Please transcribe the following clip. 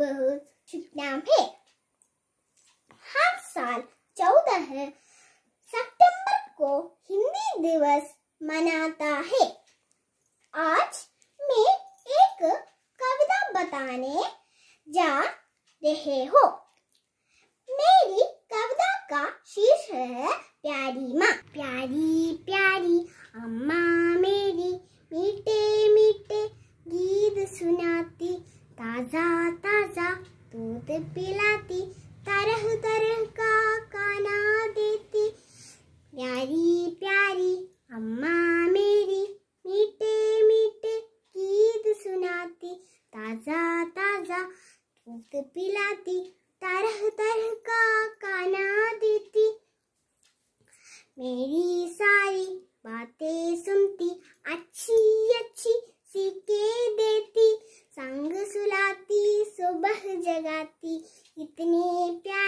बहुत शुभनाम है हर साल चौदह सितंबर को हिंदी दिवस मनाता है आज मैं एक कविता बताने जा रहे हो मेरी कविता का शीर्ष है प्यारी माँ प्यारी प्यारी अम्मा मेरी मीठे मीठे गीत सुनाती ताज़ा ताज़ा दूध पिलाती तरह तरह का खाना देती प्यारी प्यारी अम्मा मेरी मीठे मीठे गीत सुनाती ताज़ा ताज़ा दूध पिलाती तरह तरह का खाना देती मेरी सारी जगाती इतनी प्यार